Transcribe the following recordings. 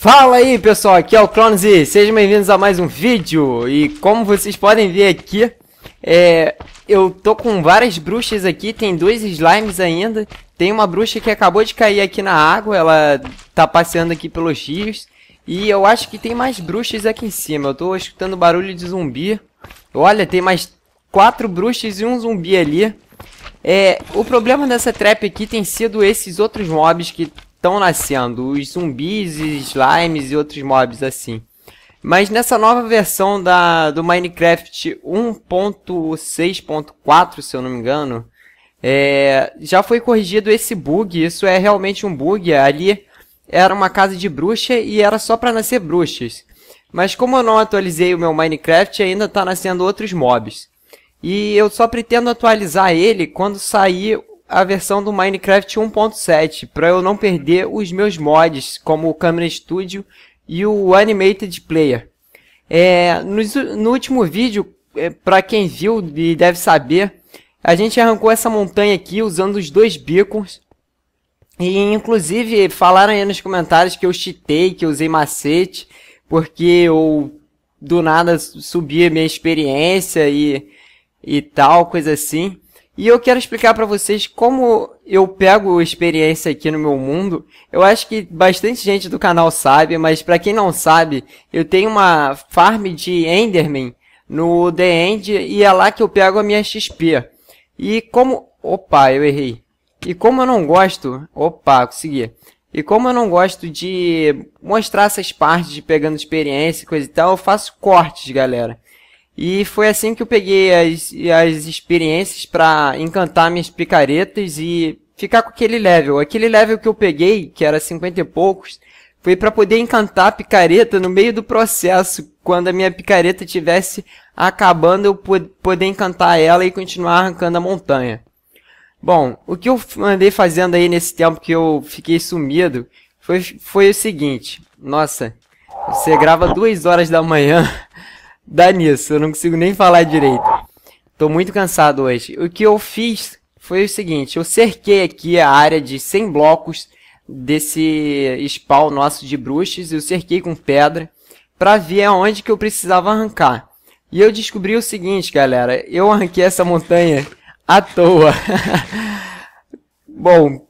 Fala aí pessoal, aqui é o Cronos e sejam bem-vindos a mais um vídeo E como vocês podem ver aqui é, Eu tô com várias bruxas aqui, tem dois slimes ainda Tem uma bruxa que acabou de cair aqui na água Ela tá passeando aqui pelos rios E eu acho que tem mais bruxas aqui em cima Eu tô escutando barulho de zumbi Olha, tem mais quatro bruxas e um zumbi ali é, o problema dessa trap aqui tem sido esses outros mobs que estão nascendo, os zumbis, slimes e outros mobs assim. Mas nessa nova versão da, do Minecraft 1.6.4, se eu não me engano, é, já foi corrigido esse bug. Isso é realmente um bug. Ali era uma casa de bruxa e era só para nascer bruxas. Mas como eu não atualizei o meu Minecraft, ainda está nascendo outros mobs. E eu só pretendo atualizar ele quando sair a versão do Minecraft 1.7 para eu não perder os meus mods como o Camera Studio e o Animated Player. É, no, no último vídeo, é, para quem viu e deve saber, a gente arrancou essa montanha aqui usando os dois beacons. E inclusive falaram aí nos comentários que eu cheatei, que eu usei macete, porque eu do nada subi a minha experiência e, e tal, coisa assim. E eu quero explicar para vocês como eu pego experiência aqui no meu mundo. Eu acho que bastante gente do canal sabe, mas para quem não sabe, eu tenho uma farm de Enderman no The End e é lá que eu pego a minha XP. E como... Opa, eu errei. E como eu não gosto... Opa, consegui. E como eu não gosto de mostrar essas partes de pegando experiência e coisa e tal, eu faço cortes, galera. E foi assim que eu peguei as, as experiências para encantar minhas picaretas e ficar com aquele level. Aquele level que eu peguei, que era 50 e poucos, foi para poder encantar a picareta no meio do processo. Quando a minha picareta tivesse acabando, eu poder encantar ela e continuar arrancando a montanha. Bom, o que eu andei fazendo aí nesse tempo que eu fiquei sumido foi, foi o seguinte. Nossa, você grava duas horas da manhã dá nisso, eu não consigo nem falar direito. Tô muito cansado hoje. O que eu fiz foi o seguinte, eu cerquei aqui a área de 100 blocos desse spawn nosso de bruxas, eu cerquei com pedra para ver aonde que eu precisava arrancar. E eu descobri o seguinte, galera, eu arranquei essa montanha à toa. Bom,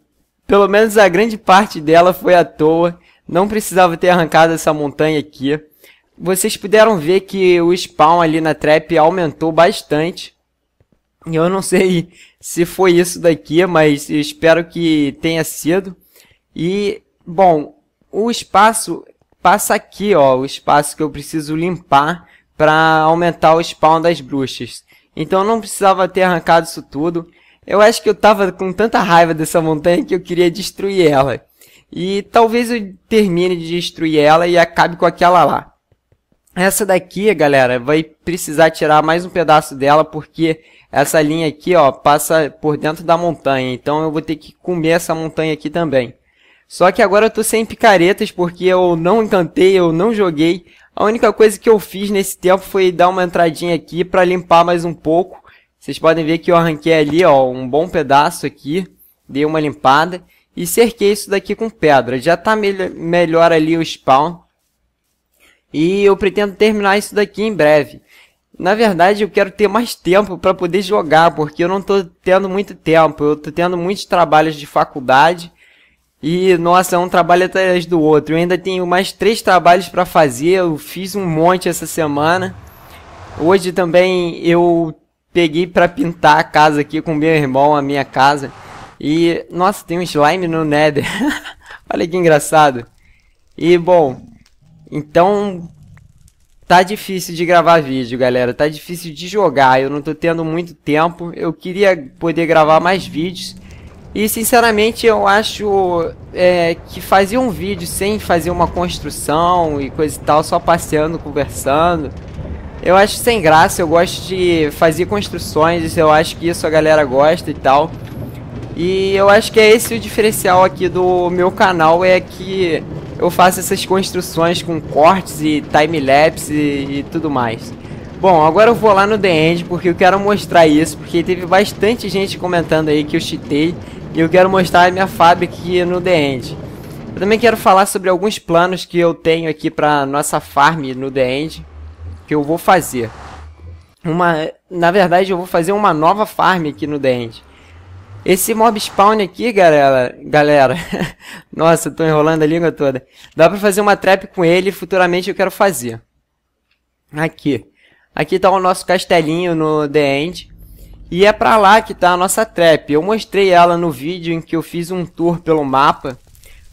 pelo menos a grande parte dela foi à toa, não precisava ter arrancado essa montanha aqui. Vocês puderam ver que o spawn ali na trap aumentou bastante. Eu não sei se foi isso daqui, mas espero que tenha sido. E, bom, o espaço passa aqui, ó, o espaço que eu preciso limpar para aumentar o spawn das bruxas. Então não precisava ter arrancado isso tudo. Eu acho que eu tava com tanta raiva dessa montanha que eu queria destruir ela. E talvez eu termine de destruir ela e acabe com aquela lá. Essa daqui, galera, vai precisar tirar mais um pedaço dela, porque essa linha aqui, ó, passa por dentro da montanha. Então eu vou ter que comer essa montanha aqui também. Só que agora eu tô sem picaretas, porque eu não encantei, eu não joguei. A única coisa que eu fiz nesse tempo foi dar uma entradinha aqui para limpar mais um pouco. Vocês podem ver que eu arranquei ali, ó, um bom pedaço aqui. Dei uma limpada. E cerquei isso daqui com pedra. Já tá me melhor ali o spawn. E eu pretendo terminar isso daqui em breve. Na verdade, eu quero ter mais tempo para poder jogar, porque eu não estou tendo muito tempo. Eu estou tendo muitos trabalhos de faculdade. E, nossa, um trabalho atrás do outro. Eu ainda tenho mais três trabalhos para fazer. Eu fiz um monte essa semana. Hoje também eu peguei para pintar a casa aqui com meu irmão, a minha casa. E, nossa, tem um slime no Nether. Olha que engraçado. E, bom, então, tá difícil de gravar vídeo, galera. Tá difícil de jogar. Eu não tô tendo muito tempo. Eu queria poder gravar mais vídeos. E, sinceramente, eu acho é, que fazer um vídeo sem fazer uma construção e coisa e tal, só passeando, conversando... Eu acho sem graça, eu gosto de fazer construções, eu acho que isso a galera gosta e tal. E eu acho que é esse o diferencial aqui do meu canal, é que eu faço essas construções com cortes e time-lapse e, e, tudo mais. Bom, agora eu vou lá no The End porque eu quero mostrar isso, porque teve bastante gente comentando aí que eu cheatei e eu quero mostrar a minha fábrica aqui no The End. Eu também quero falar sobre alguns planos que eu tenho aqui para nossa farm no The End, que eu vou fazer. Uma, na verdade, eu vou fazer uma nova farm aqui no The End. Esse mob spawn aqui, galera, galera, nossa, tô enrolando a língua toda. Dá pra fazer uma trap com ele, futuramente eu quero fazer. Aqui. Aqui tá o nosso castelinho no The End. E é pra lá que tá a nossa trap. Eu mostrei ela no vídeo em que eu fiz um tour pelo mapa.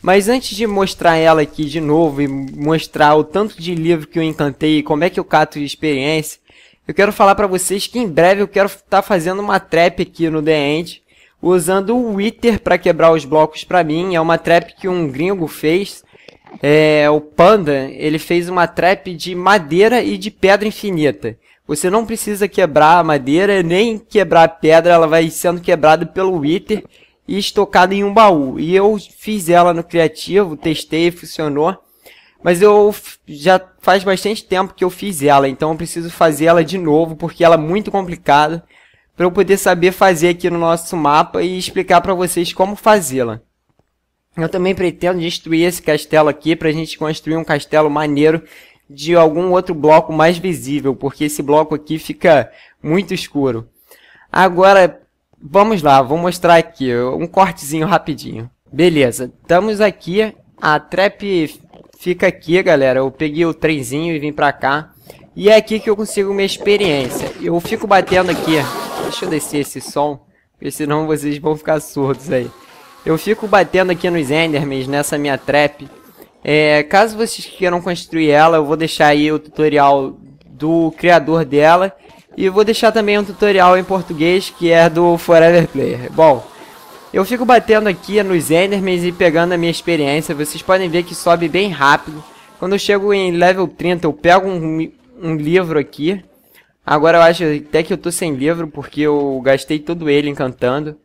Mas antes de mostrar ela aqui de novo e mostrar o tanto de livro que eu encantei e como é que eu cato de experiência, eu quero falar pra vocês que em breve eu quero estar tá fazendo uma trap aqui no The End usando o Wither para quebrar os blocos para mim. É uma trap que um gringo fez. É, o Panda, ele fez uma trap de madeira e de pedra infinita. Você não precisa quebrar a madeira, nem quebrar a pedra, ela vai sendo quebrada pelo Wither e estocada em um baú. E eu fiz ela no criativo, testei, funcionou. Mas eu já faz bastante tempo que eu fiz ela, então eu preciso fazer ela de novo porque ela é muito complicada para eu poder saber fazer aqui no nosso mapa e explicar para vocês como fazê-la. Eu também pretendo destruir esse castelo aqui para a gente construir um castelo maneiro de algum outro bloco mais visível, porque esse bloco aqui fica muito escuro. Agora, vamos lá, vou mostrar aqui um cortezinho rapidinho. Beleza, estamos aqui, a trap fica aqui, galera. Eu peguei o trenzinho e vim pra cá. E é aqui que eu consigo minha experiência. Eu fico batendo aqui Deixa eu descer esse som, porque senão vocês vão ficar surdos aí. Eu fico batendo aqui nos Endermans, nessa minha trap. É, caso vocês queiram construir ela, eu vou deixar aí o tutorial do criador dela. E vou deixar também um tutorial em português, que é do Forever Player. Bom, eu fico batendo aqui nos Endermans e pegando a minha experiência. Vocês podem ver que sobe bem rápido. Quando eu chego em level 30, eu pego um, um livro aqui. Agora eu acho até que eu tô sem livro, porque eu gastei todo ele encantando.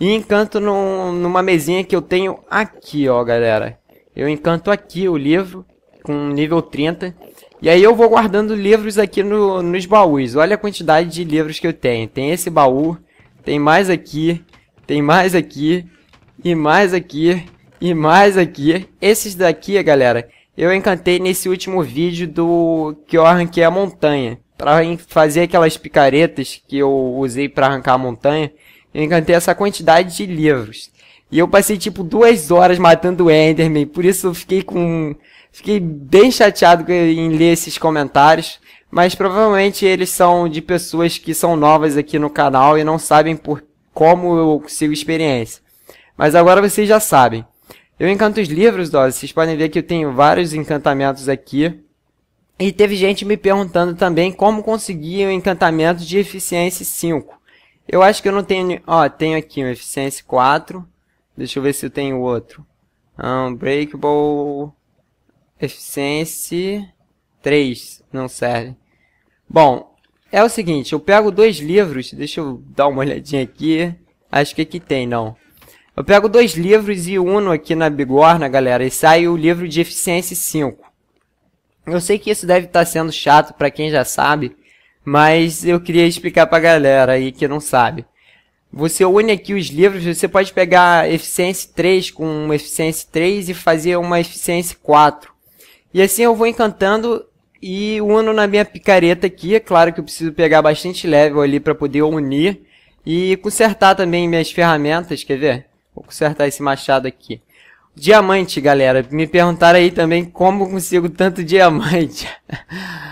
E encanto no numa mesinha que eu tenho aqui, ó, galera. Eu encanto aqui o livro, com nível 30. E aí eu vou guardando livros aqui no, nos baús. Olha a quantidade de livros que eu tenho. Tem esse baú, tem mais aqui, tem mais aqui, e mais aqui, e mais aqui. Esses daqui, galera, eu encantei nesse último vídeo do que eu é arranquei a montanha para fazer aquelas picaretas que eu usei para arrancar a montanha, eu encantei essa quantidade de livros. E eu passei tipo duas horas matando o Enderman, por isso eu fiquei com. Fiquei bem chateado em ler esses comentários, mas provavelmente eles são de pessoas que são novas aqui no canal e não sabem por como eu consigo experiência. Mas agora vocês já sabem. Eu encanto os livros, ó, vocês podem ver que eu tenho vários encantamentos aqui. E teve gente me perguntando também como conseguir o um encantamento de eficiência 5. Eu acho que eu não tenho... Ó, tenho aqui um eficiência 4. Deixa eu ver se eu tenho outro. Unbreakable... Eficiência 3. Não serve. Bom, é o seguinte. Eu pego dois livros. Deixa eu dar uma olhadinha aqui. Acho que aqui tem, não. Eu pego dois livros e uno aqui na bigorna, galera. E sai o livro de eficiência 5. Eu sei que isso deve estar tá sendo chato para quem já sabe, mas eu queria explicar para a galera aí que não sabe. Você une aqui os livros, você pode pegar eficiência 3 com uma eficiência 3 e fazer uma eficiência 4. E assim eu vou encantando e uno na minha picareta aqui. É claro que eu preciso pegar bastante level ali para poder unir e consertar também minhas ferramentas, quer ver? Vou consertar esse machado aqui. Diamante, galera. Me perguntaram aí também como consigo tanto diamante.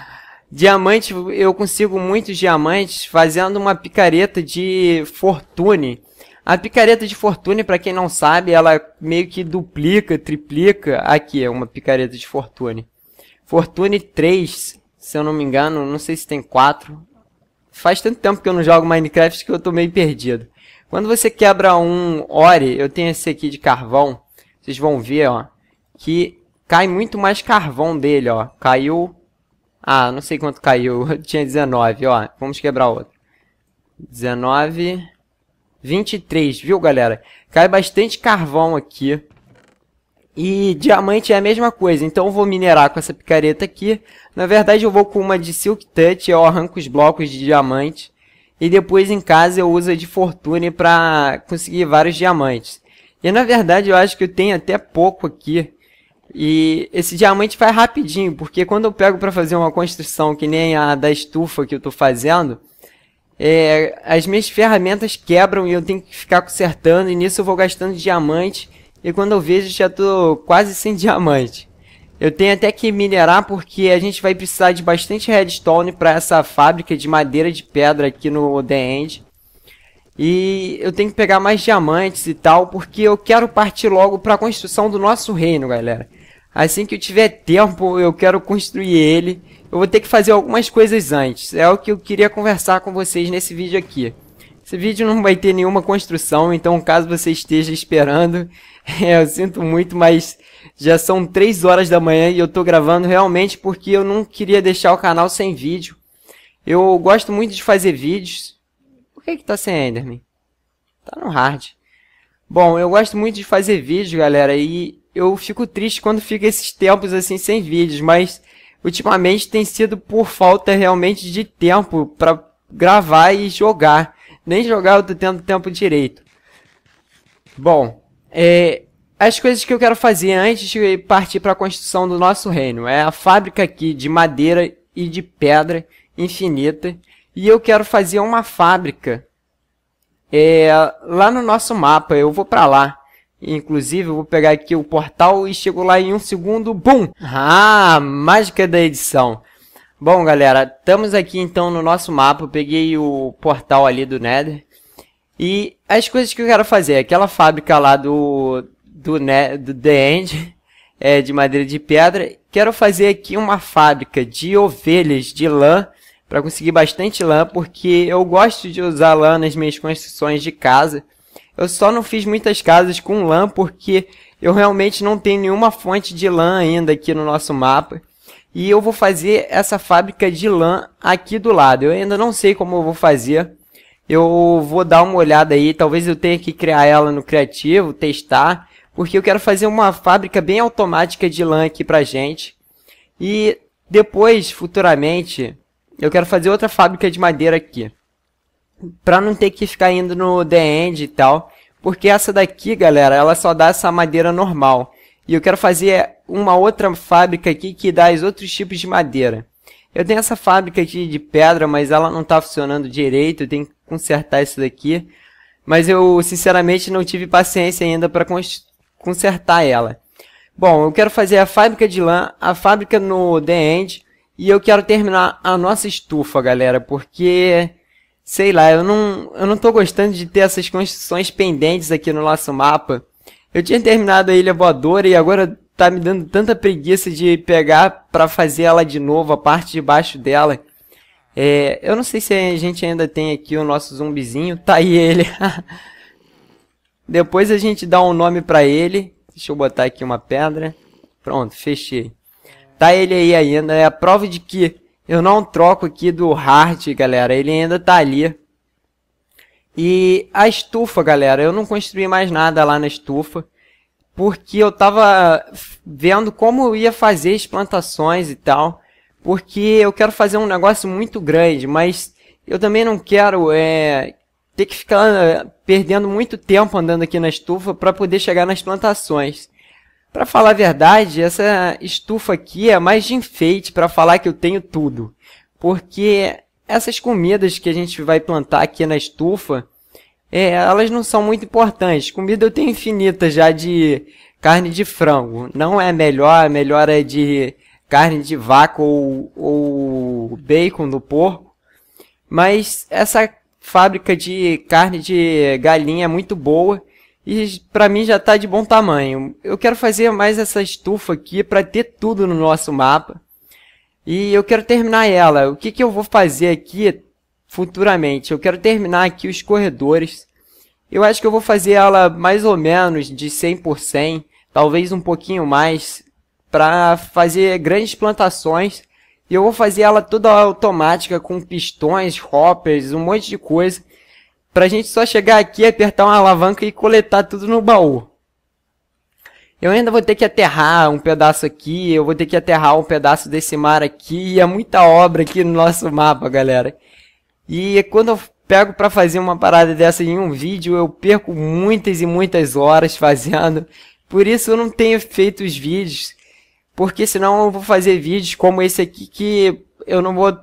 diamante, eu consigo muitos diamantes fazendo uma picareta de fortune. A picareta de fortune, para quem não sabe, ela meio que duplica, triplica. Aqui é uma picareta de fortune. Fortune 3, se eu não me engano, não sei se tem 4. Faz tanto tempo que eu não jogo Minecraft que eu tô meio perdido. Quando você quebra um ore, eu tenho esse aqui de carvão vocês vão ver, ó, que cai muito mais carvão dele, ó. Caiu, ah, não sei quanto caiu, tinha 19, ó. Vamos quebrar outro. 19, 23, viu, galera? Cai bastante carvão aqui. E diamante é a mesma coisa, então eu vou minerar com essa picareta aqui. Na verdade eu vou com uma de Silk Touch, eu arranco os blocos de diamante. E depois em casa eu uso a de Fortune para conseguir vários diamantes. E na verdade eu acho que eu tenho até pouco aqui. E esse diamante vai rapidinho, porque quando eu pego para fazer uma construção que nem a da estufa que eu estou fazendo, é, as minhas ferramentas quebram e eu tenho que ficar consertando, e nisso eu vou gastando diamante, e quando eu vejo já estou quase sem diamante. Eu tenho até que minerar porque a gente vai precisar de bastante redstone para essa fábrica de madeira de pedra aqui no The End. E eu tenho que pegar mais diamantes e tal, porque eu quero partir logo para a construção do nosso reino, galera. Assim que eu tiver tempo, eu quero construir ele. Eu vou ter que fazer algumas coisas antes. É o que eu queria conversar com vocês nesse vídeo aqui. Esse vídeo não vai ter nenhuma construção, então caso você esteja esperando, eu sinto muito, mas já são 3 horas da manhã e eu tô gravando realmente porque eu não queria deixar o canal sem vídeo. Eu gosto muito de fazer vídeos, por que que tá sem Enderman? Tá no hard. Bom, eu gosto muito de fazer vídeos, galera, e eu fico triste quando fica esses tempos assim sem vídeos, mas ultimamente tem sido por falta realmente de tempo para gravar e jogar. Nem jogar eu tô tendo tempo direito. Bom, é, as coisas que eu quero fazer antes de partir para a construção do nosso reino é a fábrica aqui de madeira e de pedra infinita e eu quero fazer uma fábrica é, lá no nosso mapa. Eu vou para lá. Inclusive, eu vou pegar aqui o portal e chego lá em um segundo. Bum! Ah, mágica da edição. Bom, galera, estamos aqui então no nosso mapa. Eu peguei o portal ali do Nether. E as coisas que eu quero fazer. Aquela fábrica lá do, do, do The End, é, de madeira de pedra. Quero fazer aqui uma fábrica de ovelhas de lã para conseguir bastante lã, porque eu gosto de usar lã nas minhas construções de casa. Eu só não fiz muitas casas com lã porque eu realmente não tenho nenhuma fonte de lã ainda aqui no nosso mapa. E eu vou fazer essa fábrica de lã aqui do lado. Eu ainda não sei como eu vou fazer. Eu vou dar uma olhada aí, talvez eu tenha que criar ela no criativo, testar, porque eu quero fazer uma fábrica bem automática de lã aqui pra gente. E depois, futuramente, eu quero fazer outra fábrica de madeira aqui. Pra não ter que ficar indo no The End e tal. Porque essa daqui, galera, ela só dá essa madeira normal. E eu quero fazer uma outra fábrica aqui que dá os outros tipos de madeira. Eu tenho essa fábrica aqui de pedra, mas ela não está funcionando direito, eu tenho que consertar isso daqui. Mas eu, sinceramente, não tive paciência ainda para consertar ela. Bom, eu quero fazer a fábrica de lã, a fábrica no The End, e eu quero terminar a nossa estufa, galera, porque sei lá, eu não, eu não tô gostando de ter essas construções pendentes aqui no nosso mapa. Eu tinha terminado a Ilha Voadora e agora tá me dando tanta preguiça de pegar pra fazer ela de novo, a parte de baixo dela. É, eu não sei se a gente ainda tem aqui o nosso zumbizinho. Tá aí ele. Depois a gente dá um nome pra ele. Deixa eu botar aqui uma pedra. Pronto, fechei. Tá ele aí ainda. É a prova de que eu não troco aqui do hard, galera. Ele ainda tá ali. E a estufa, galera. Eu não construí mais nada lá na estufa. Porque eu tava vendo como eu ia fazer as plantações e tal. Porque eu quero fazer um negócio muito grande, mas eu também não quero é, ter que ficar eh, perdendo muito tempo andando aqui na estufa para poder chegar nas plantações. Para falar a verdade, essa estufa aqui é mais de enfeite para falar que eu tenho tudo. Porque essas comidas que a gente vai plantar aqui na estufa, é, elas não são muito importantes. Comida eu tenho infinita já de carne de frango. Não é melhor, melhor é de carne de vaca ou, ou bacon do porco. Mas essa fábrica de carne de galinha é muito boa e para mim já tá de bom tamanho. Eu quero fazer mais essa estufa aqui para ter tudo no nosso mapa. E eu quero terminar ela. O que, que eu vou fazer aqui futuramente? Eu quero terminar aqui os corredores. Eu acho que eu vou fazer ela mais ou menos de 100 por 100, talvez um pouquinho mais, para fazer grandes plantações. E eu vou fazer ela toda automática com pistões, hoppers, um monte de coisa pra gente só chegar aqui, apertar uma alavanca e coletar tudo no baú. Eu ainda vou ter que aterrar um pedaço aqui, eu vou ter que aterrar um pedaço desse mar aqui, e é muita obra aqui no nosso mapa, galera. E quando eu pego para fazer uma parada dessa em um vídeo, eu perco muitas e muitas horas fazendo. Por isso eu não tenho feito os vídeos, porque senão eu vou fazer vídeos como esse aqui que eu não vou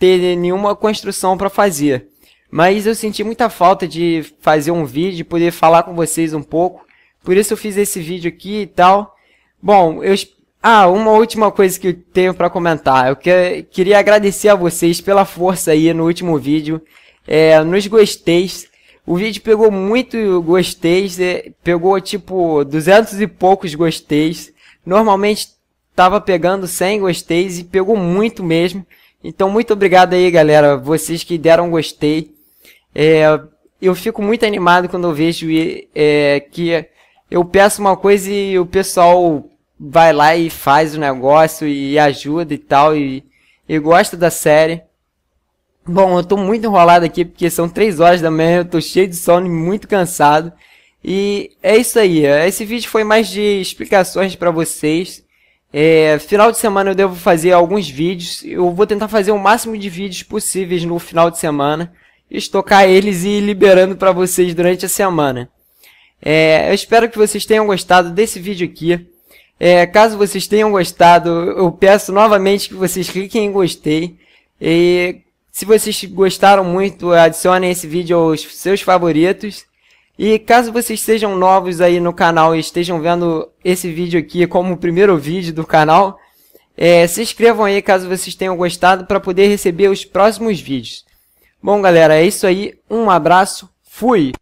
ter nenhuma construção para fazer. Mas eu senti muita falta de fazer um vídeo, poder falar com vocês um pouco. Por isso eu fiz esse vídeo aqui e tal. Bom, eu ah, uma última coisa que eu tenho para comentar. Eu que... queria agradecer a vocês pela força aí no último vídeo, é, nos gosteis. O vídeo pegou muito gosteis, é, pegou tipo 200 e poucos gosteis. Normalmente tava pegando 100 gosteis e pegou muito mesmo. Então muito obrigado aí, galera, vocês que deram gostei. É, eu fico muito animado quando eu vejo é, que eu peço uma coisa e o pessoal vai lá e faz o negócio e ajuda e tal. E, e gosta da série. Bom, eu tô muito enrolado aqui porque são 3 horas da manhã, eu tô cheio de sono e muito cansado. E é isso aí, é, esse vídeo foi mais de explicações para vocês. É, final de semana eu devo fazer alguns vídeos, eu vou tentar fazer o máximo de vídeos possíveis no final de semana estocar eles e ir liberando para vocês durante a semana. É, eu espero que vocês tenham gostado desse vídeo aqui. É, caso vocês tenham gostado, eu peço novamente que vocês cliquem em gostei. E se vocês gostaram muito, adicionem esse vídeo aos seus favoritos. E caso vocês sejam novos aí no canal e estejam vendo esse vídeo aqui como o primeiro vídeo do canal, é, se inscrevam aí caso vocês tenham gostado para poder receber os próximos vídeos. Bom, galera, é isso aí. Um abraço. Fui!